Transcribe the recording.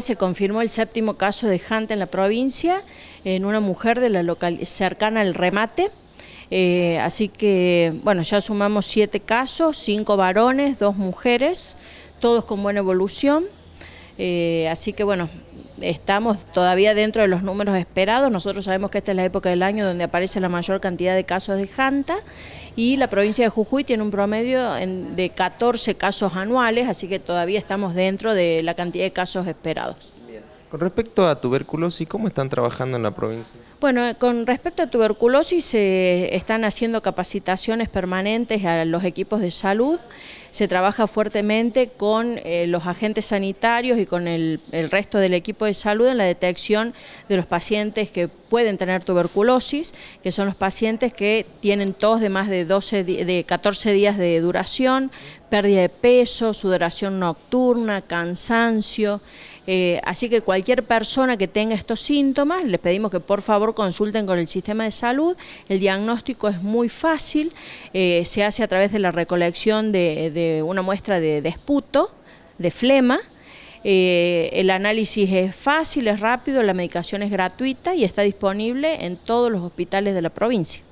Se confirmó el séptimo caso de hanta en la provincia, en una mujer de la local cercana al remate. Eh, así que, bueno, ya sumamos siete casos, cinco varones, dos mujeres, todos con buena evolución. Eh, así que, bueno, estamos todavía dentro de los números esperados. Nosotros sabemos que esta es la época del año donde aparece la mayor cantidad de casos de Hanta y la provincia de Jujuy tiene un promedio de 14 casos anuales, así que todavía estamos dentro de la cantidad de casos esperados. Con respecto a tuberculosis, ¿cómo están trabajando en la provincia? Bueno, con respecto a tuberculosis, se están haciendo capacitaciones permanentes a los equipos de salud. Se trabaja fuertemente con eh, los agentes sanitarios y con el, resto del equipo de salud en la detección de los pacientes que pueden tener tuberculosis, que son los pacientes que tienen tos de más de, 12, de 14 días de duración, pérdida de peso, sudoración nocturna, cansancio. Eh, así que cualquier persona que tenga estos síntomas, les pedimos que por favor consulten con el sistema de salud. El diagnóstico es muy fácil, eh, se hace a través de la recolección de, una muestra de, desputo, de flema. Eh, el análisis es fácil, es rápido, la medicación es gratuita y está disponible en todos los hospitales de la provincia.